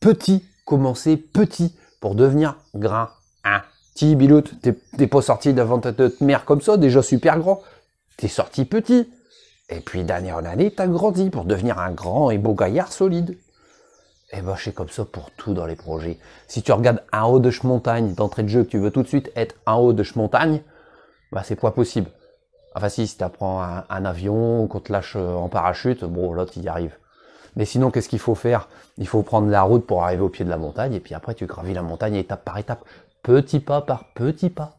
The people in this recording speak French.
petit, commencer petit pour devenir grand. Hein Petit biloute, t'es pas sorti devant ta, mère comme ça, déjà super grand. T'es sorti petit. Et puis d'année en année, t'as grandi pour devenir un grand et beau gaillard solide. Et eh ben c'est comme ça pour tout dans les projets. Si tu regardes un haut de montagne d'entrée de jeu que tu veux tout de suite être un haut de montagne, bah c'est pas possible. Enfin si, si t'apprends un, un avion, qu'on te lâche euh, en parachute, bon l'autre, il y arrive. Mais sinon, qu'est-ce qu'il faut faire Il faut prendre la route pour arriver au pied de la montagne, et puis après, tu gravis la montagne étape par étape, petit pas par petit pas.